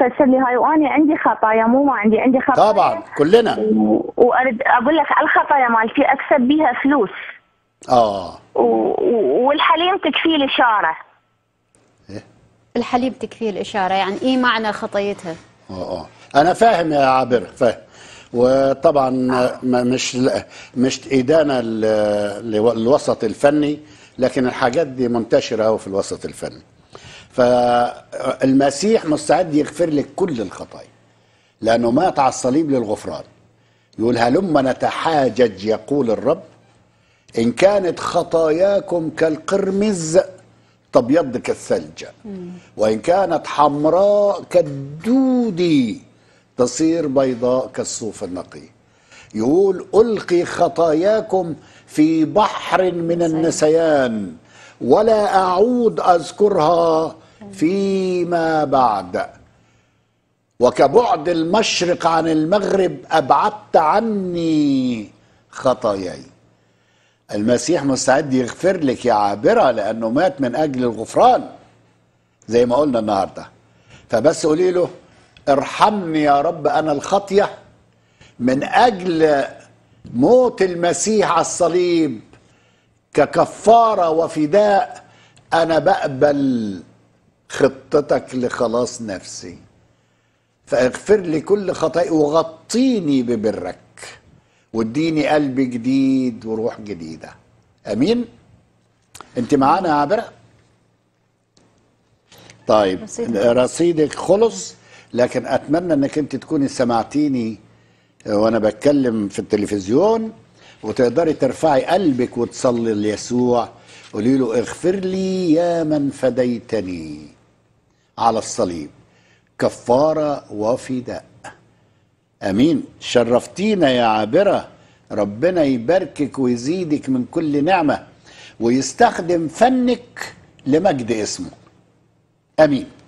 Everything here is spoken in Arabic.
فسر لي هاي وانا عندي خطايا مو ما عندي عندي خطايا طبعا كلنا و... وارد اقول لك الخطايا مالتي اكسب بيها فلوس اه و... والحليم تكفي الاشاره إيه؟ الحليب تكفي الاشاره يعني ايه معنى خطيتها؟ اه اه انا فاهم يا عابر فاهم وطبعا آه. مش مش ايدانا الوسط الفني لكن الحاجات دي منتشره قوي في الوسط الفني فالمسيح مستعد يغفر لك كل الخطايا لأنه مات على الصليب للغفران يقول هلما نتحاجج يقول الرب إن كانت خطاياكم كالقرمز تبيض كالثلج وإن كانت حمراء كالدود تصير بيضاء كالصوف النقي يقول ألقي خطاياكم في بحر من النسيان ولا أعود أذكرها فيما بعد وكبعد المشرق عن المغرب أبعدت عني خطاياي المسيح مستعد يغفر لك يا عابرة لأنه مات من أجل الغفران زي ما قلنا النهاردة فبس قولي له ارحمني يا رب أنا الخطية من أجل موت المسيح على الصليب ككفارة وفداء أنا بقبل خطتك لخلاص نفسي فاغفر لي كل خطاي وغطيني ببرك واديني قلب جديد وروح جديده امين انت معانا يا عبره طيب رصيدك خلص لكن اتمنى انك انت تكوني سمعتيني وانا بتكلم في التلفزيون وتقدري ترفعي قلبك وتصلي ليسوع قولي له اغفر لي يا من فديتني على الصليب كفارة وفداء أمين شرفتينا يا عابرة ربنا يباركك ويزيدك من كل نعمة ويستخدم فنك لمجد اسمه أمين